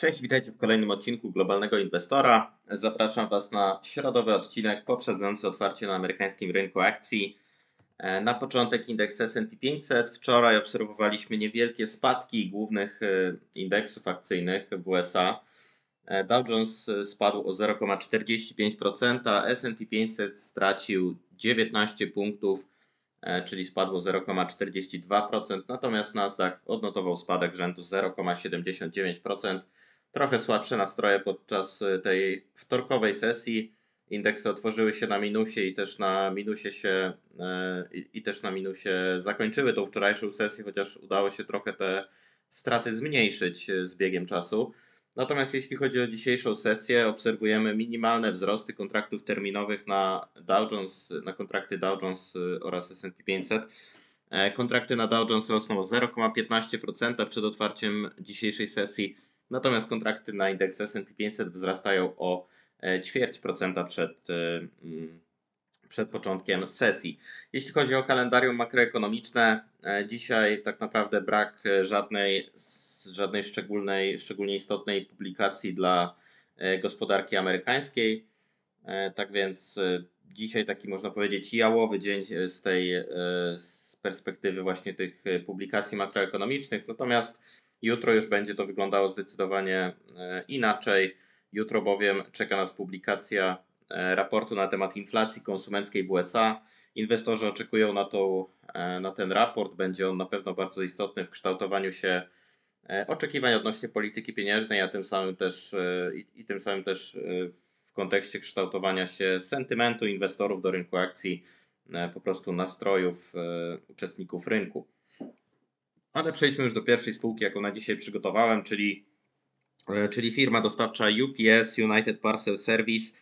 Cześć, witajcie w kolejnym odcinku Globalnego Inwestora. Zapraszam Was na środowy odcinek poprzedzający otwarcie na amerykańskim rynku akcji. E, na początek indeks S&P 500. Wczoraj obserwowaliśmy niewielkie spadki głównych e, indeksów akcyjnych w USA. E, Dow Jones spadł o 0,45%, S&P 500 stracił 19 punktów, czyli spadło 0,42%, natomiast Nasdaq odnotował spadek rzędu 0,79% trochę słabsze nastroje podczas y, tej wtorkowej sesji. Indeksy otworzyły się na minusie i też na minusie się e, i, i też na minusie zakończyły tą wczorajszą sesję, chociaż udało się trochę te straty zmniejszyć y, z biegiem czasu. Natomiast jeśli chodzi o dzisiejszą sesję, obserwujemy minimalne wzrosty kontraktów terminowych na Dow Jones, na kontrakty Dow Jones y, oraz S&P 500. E, kontrakty na Dow Jones rosną o 0,15% przed otwarciem dzisiejszej sesji Natomiast kontrakty na indeks S&P 500 wzrastają o e, ćwierć procenta przed, e, mm, przed początkiem sesji. Jeśli chodzi o kalendarium makroekonomiczne, e, dzisiaj tak naprawdę brak żadnej, żadnej szczególnej, szczególnie istotnej publikacji dla gospodarki amerykańskiej. Tak więc dzisiaj taki można powiedzieć jałowy dzień z tej z perspektywy właśnie tych publikacji makroekonomicznych. Natomiast Jutro już będzie to wyglądało zdecydowanie e, inaczej. Jutro bowiem czeka nas publikacja e, raportu na temat inflacji konsumenckiej w USA. Inwestorzy oczekują na, tą, e, na ten raport. Będzie on na pewno bardzo istotny w kształtowaniu się oczekiwań odnośnie polityki pieniężnej, a tym samym też i, i tym samym też w kontekście kształtowania się sentymentu inwestorów do rynku akcji, po prostu nastrojów uczestników rynku. Ale przejdźmy już do pierwszej spółki, jaką na dzisiaj przygotowałem, czyli, e, czyli firma dostawcza UPS United Parcel Service.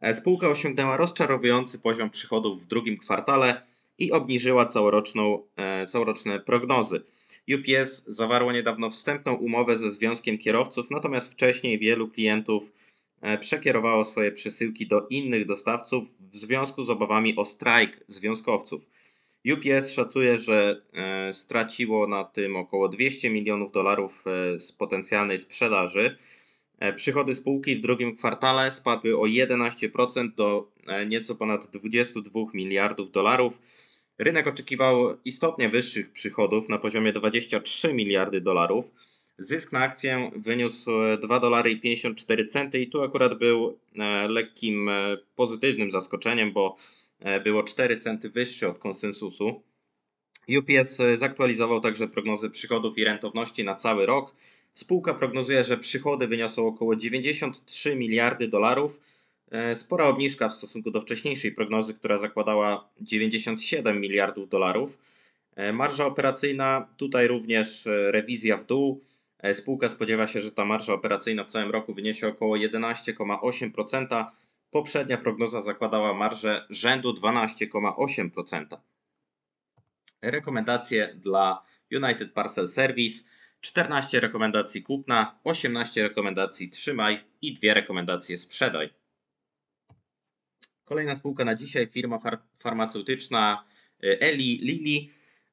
E, spółka osiągnęła rozczarowujący poziom przychodów w drugim kwartale i obniżyła całoroczną, e, całoroczne prognozy. UPS zawarło niedawno wstępną umowę ze Związkiem Kierowców, natomiast wcześniej wielu klientów przekierowało swoje przesyłki do innych dostawców w związku z obawami o strajk związkowców. UPS szacuje, że e, straciło na tym około 200 milionów dolarów e, z potencjalnej sprzedaży. E, przychody spółki w drugim kwartale spadły o 11% do nieco ponad 22 miliardów dolarów. Rynek oczekiwał istotnie wyższych przychodów na poziomie 23 miliardy dolarów. Zysk na akcję wyniósł 2 dolary i 54 centy i tu akurat był lekkim pozytywnym zaskoczeniem, bo E, było 4 centy wyższe od konsensusu. UPS e, zaktualizował także prognozy przychodów i rentowności na cały rok. Spółka prognozuje, że przychody wyniosą około 93 miliardy dolarów. E, spora obniżka w stosunku do wcześniejszej prognozy, która zakładała 97 miliardów dolarów. Marża operacyjna, tutaj również rewizja w dół. Spółka spodziewa się, że ta marża operacyjna w całym roku wyniesie około 11,8%. Poprzednia prognoza zakładała marżę rzędu 12,8%. Rekomendacje dla United Parcel Service 14 rekomendacji kupna, 18 rekomendacji trzymaj i 2 rekomendacje sprzedaj. Kolejna spółka na dzisiaj, firma far farmaceutyczna y, Eli Lilly.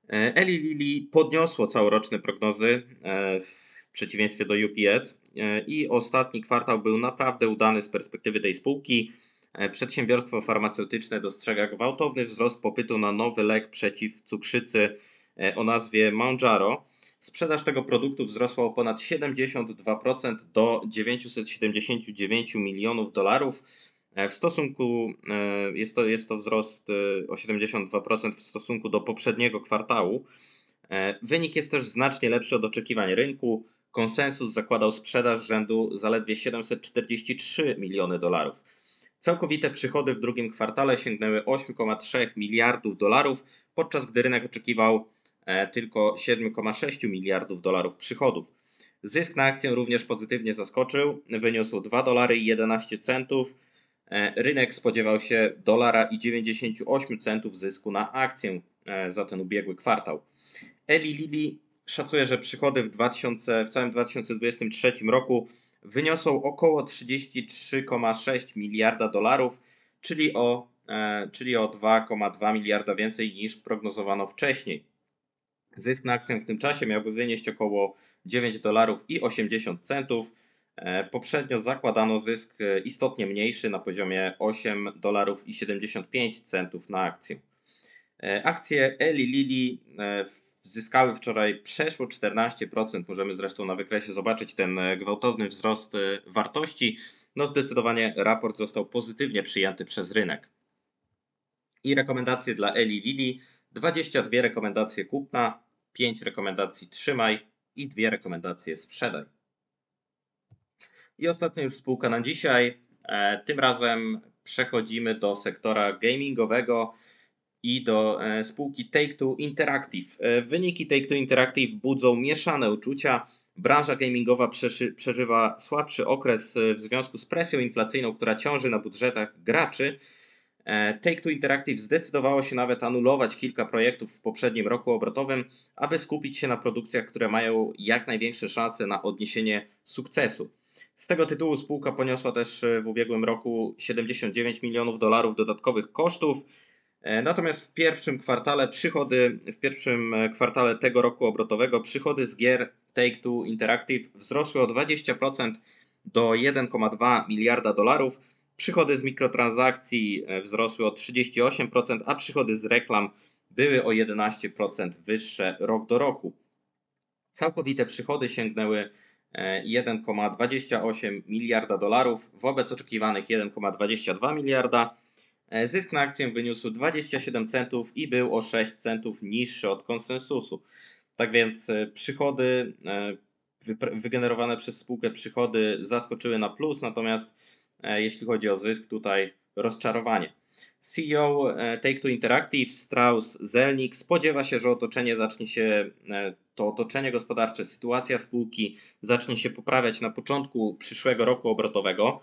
Y, Eli Lilly podniosło całoroczne prognozy y, w przeciwieństwie do UPS. E, I ostatni kwartał był naprawdę udany z perspektywy tej spółki. E, przedsiębiorstwo farmaceutyczne dostrzega gwałtowny wzrost popytu na nowy lek przeciw cukrzycy e, o nazwie Mounjaro. Sprzedaż tego produktu wzrosła o ponad 72% do 979 milionów dolarów. W stosunku jest to, jest to wzrost o 72% w stosunku do poprzedniego kwartału. Wynik jest też znacznie lepszy od oczekiwań rynku. Konsensus zakładał sprzedaż rzędu zaledwie 743 miliony dolarów. Całkowite przychody w drugim kwartale sięgnęły 8,3 miliardów dolarów, podczas gdy rynek oczekiwał e, tylko 7,6 miliardów dolarów przychodów. Zysk na akcję również pozytywnie zaskoczył, wyniósł 2 dolary i 11 centów. E, rynek spodziewał się dolara i 98 centów zysku na akcję e, za ten ubiegły kwartał. Eli Lilly szacuje, że przychody w, 2000, w całym 2023 roku wyniosą około 33,6 miliarda dolarów, czyli o, e, czyli o 2,2 miliarda więcej niż prognozowano wcześniej. Zysk na akcję w tym czasie miałby wynieść około 9 dolarów i 80 centów. E, poprzednio zakładano zysk e, istotnie mniejszy na poziomie 8 dolarów i 75 centów na akcję. Akcje Eli Lilly w zyskały wczoraj przeszło 14%. Możemy zresztą na wykresie zobaczyć ten e, gwałtowny wzrost e, wartości. No zdecydowanie raport został pozytywnie przyjęty przez rynek. I rekomendacje dla Eli Lili. 22 rekomendacje kupna, 5 rekomendacji trzymaj i 2 rekomendacje sprzedaj. I ostatnia już spółka na dzisiaj. E, tym razem przechodzimy do sektora gamingowego i do e, spółki Take-Two Interactive. E, wyniki Take-Two Interactive budzą mieszane uczucia. Branża gamingowa przeżywa słabszy okres e, w związku z presją inflacyjną, która ciąży na budżetach graczy. Take-Two Interactive zdecydowało się nawet anulować kilka projektów w poprzednim roku obrotowym, aby skupić się na produkcjach, które mają jak największe szanse na odniesienie sukcesu. Z tego tytułu spółka poniosła też w ubiegłym roku 79 milionów dolarów dodatkowych kosztów E, natomiast w pierwszym kwartale przychody, w pierwszym e, kwartale tego roku obrotowego przychody z gier Take-Two Interactive wzrosły o 20% do 1,2 miliarda dolarów. Przychody z mikrotransakcji e, wzrosły o 38%, a przychody z reklam były o 11% wyższe rok do roku. Całkowite przychody sięgnęły 1,28 miliarda dolarów wobec oczekiwanych 1,22 miliarda E, zysk na akcję wyniósł 27 centów i był o 6 centów niższy od konsensusu. Tak więc e, przychody e, wygenerowane przez spółkę przychody zaskoczyły na plus, natomiast jeśli chodzi o zysk, tutaj rozczarowanie. CEO Take-Two Interactive Strauss Zelnik spodziewa się, że otoczenie zacznie się, to otoczenie gospodarcze, sytuacja spółki zacznie się poprawiać na początku przyszłego roku obrotowego.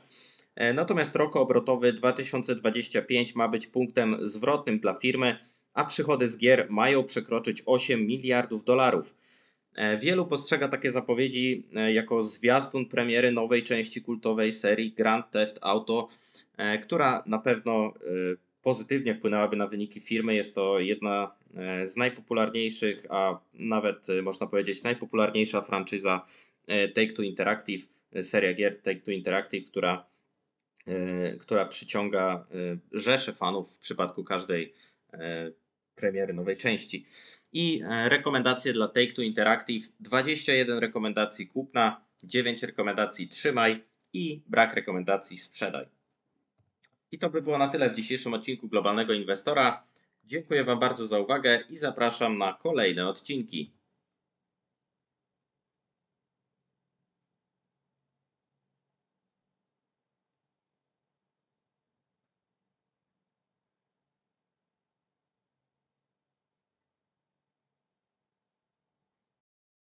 E, natomiast rok obrotowy 2025 ma być punktem zwrotnym dla firmy, a przychody z gier mają przekroczyć 8 miliardów dolarów. E, wielu postrzega takie zapowiedzi e, jako zwiastun premiery nowej części kultowej serii Grand Theft Auto, która na pewno pozytywnie wpłynęłaby na wyniki firmy. Jest to jedna z najpopularniejszych, a nawet można powiedzieć najpopularniejsza franczyza Take-Two Interactive, seria gier Take-Two Interactive, która Y, która przyciąga y, rzesze fanów w przypadku każdej y, premiery nowej części. I e, rekomendacje dla Take-Two Interactive, 21 rekomendacji kupna, 9 rekomendacji trzymaj i brak rekomendacji sprzedaj. I to by było na tyle w dzisiejszym odcinku Globalnego Inwestora. Dziękuję Wam bardzo za uwagę i zapraszam na kolejne odcinki.